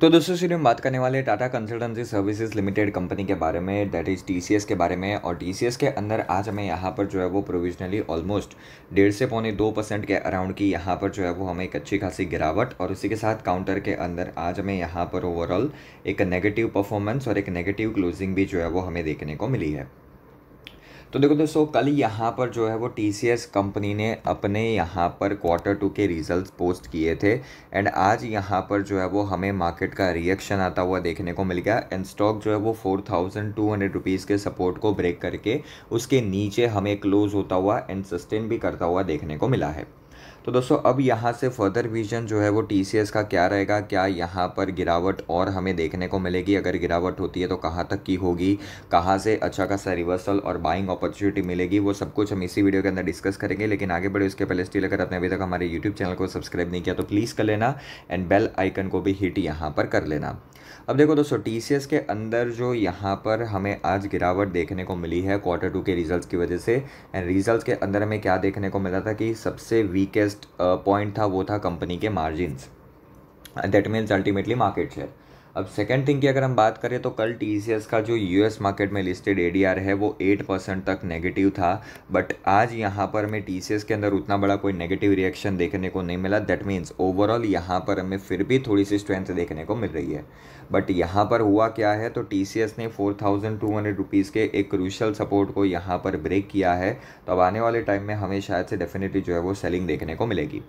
तो दोस्तों सीधे हम बात करने वाले Tata Consultancy Services Limited company के बारे में दैट इज़ टी के बारे में और टी के अंदर आज हमें यहाँ पर जो है वो प्रोविजनली ऑलमोस्ट डेढ़ से पौने दो परसेंट के अराउंड की यहाँ पर जो है वो हमें एक अच्छी खासी गिरावट और उसी के साथ काउंटर के अंदर आज हमें यहाँ पर ओवरऑल एक नेगेटिव परफॉर्मेंस और एक नेगेटिव क्लोजिंग भी जो है वो हमें देखने को मिली है तो देखो दोस्तों कल यहाँ पर जो है वो टी कंपनी ने अपने यहाँ पर क्वार्टर टू के रिजल्ट पोस्ट किए थे एंड आज यहाँ पर जो है वो हमें मार्केट का रिएक्शन आता हुआ देखने को मिल गया एंड स्टॉक जो है वो four thousand two hundred rupees के सपोर्ट को ब्रेक करके उसके नीचे हमें क्लोज होता हुआ एंड सस्टेन भी करता हुआ देखने को मिला है तो दोस्तों अब यहाँ से फर्दर विजन जो है वो टी का क्या रहेगा क्या यहाँ पर गिरावट और हमें देखने को मिलेगी अगर गिरावट होती है तो कहाँ तक की होगी कहाँ से अच्छा खासा रिवर्सल और बाइंग अपॉर्चुनिटी मिलेगी वो सब कुछ हम इसी वीडियो के अंदर डिस्कस करेंगे लेकिन आगे बढ़े उसके पहले स्टील अगर आपने अभी तक हमारे यूट्यूब चैनल को सब्सक्राइब नहीं किया तो प्लीज़ कर लेना एंड बेल आइकन को भी हिट यहाँ पर कर लेना अब देखो दोस्तों टी के अंदर जो यहाँ पर हमें आज गिरावट देखने को मिली है क्वार्टर टू के रिजल्ट्स की वजह से एंड रिजल्ट्स के अंदर हमें क्या देखने को मिला था कि सबसे वीकेस्ट पॉइंट था वो था कंपनी के margin that means ultimately market share अब सेकेंड थिंग की अगर हम बात करें तो कल टी का जो यूएस मार्केट में लिस्टेड ए है वो एट परसेंट तक नेगेटिव था बट आज यहाँ पर हमें टी के अंदर उतना बड़ा कोई नेगेटिव रिएक्शन देखने को नहीं मिला दैट मीन्स ओवरऑल यहाँ पर हमें फिर भी थोड़ी सी स्ट्रेंथ देखने को मिल रही है बट यहाँ पर हुआ क्या है तो टी ने four thousand two hundred rupees के एक क्रूशल सपोर्ट को यहाँ पर ब्रेक किया है तो अब आने वाले टाइम में हमें शायद से डेफिनेटली जो है वो सेलिंग देखने को मिलेगी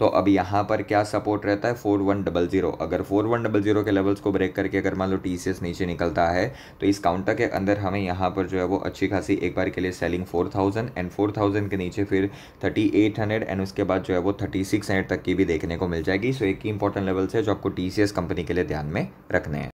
तो अब यहाँ पर क्या सपोर्ट रहता है फोर वन डबल जीरो अगर फोर वन डबल जीरो के लेवल्स को ब्रेक करके अगर मान लो टी नीचे निकलता है तो इस काउंटर के अंदर हमें यहाँ पर जो है वो अच्छी खासी एक बार के लिए selling four thousand and four thousand के नीचे फिर थर्टी एट हंड्रेड एंड उसके बाद जो है वो थर्टी सिक्स हंड्रेड तक की भी देखने को मिल जाएगी सो एक ही इंपॉर्टेंट लेवल्स है जो आपको टी कंपनी के लिए ध्यान में रखने हैं